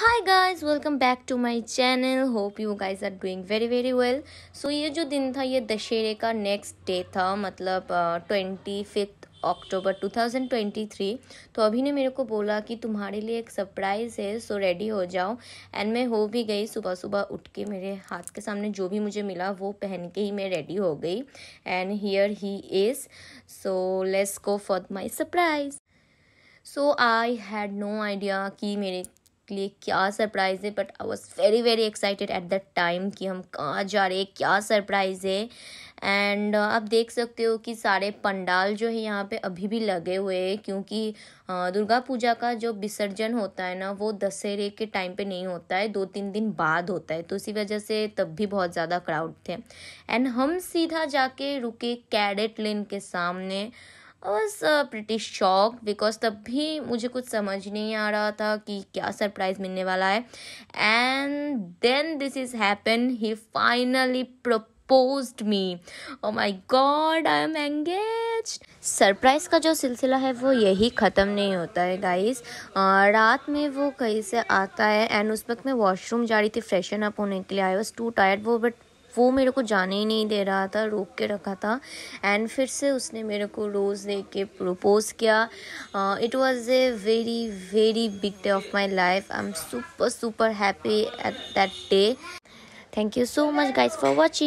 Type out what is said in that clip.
high guys welcome back to my channel hope you guys are doing very very well so ये जो दिन था ये दशहरे का नेक्स्ट डे था मतलब twenty fifth October two thousand twenty three तो अभी ने मेरे को बोला कि तुम्हारे लिए एक सरप्राइज़ है सो रेडी हो जाओ एंड मैं हो भी गई सुबह सुबह उठ के मेरे हाथ के सामने जो भी मुझे मिला वो पहन के ही मैं रेडी हो गई and here he is so let's go for my surprise so I had no idea कि मेरे लिए क्या सरप्राइज़ है but I was very very excited at that time कि हम कहाँ जा रहे हैं क्या सरप्राइज़ है एंड uh, आप देख सकते हो कि सारे पंडाल जो है यहाँ पे अभी भी लगे हुए हैं क्योंकि uh, दुर्गा पूजा का जो विसर्जन होता है ना वो दशहरे के टाइम पे नहीं होता है दो तीन दिन बाद होता है तो इसी वजह से तब भी बहुत ज़्यादा क्राउड थे एंड हम सीधा जाके रुके कैडेट लेन के सामने I was pretty shock because तब भी मुझे कुछ समझ नहीं आ रहा था कि क्या सरप्राइज़ मिलने वाला है and then this is happen he finally proposed me oh my god I am engage surprise का जो सिलसिला है वो यही ख़त्म नहीं होता है गाइस uh, रात में वो कहीं से आता है एंड उस वक्त मैं वॉशरूम जा रही थी फ्रेशन अप होने के लिए आई वॉज टू टायर्ड वो बट वो मेरे को जाने ही नहीं दे रहा था रोक के रखा था एंड फिर से उसने मेरे को रोज़ दे के प्रपोज़ किया it was a very very big day of my life I am super super happy at that day thank you so much guys for watching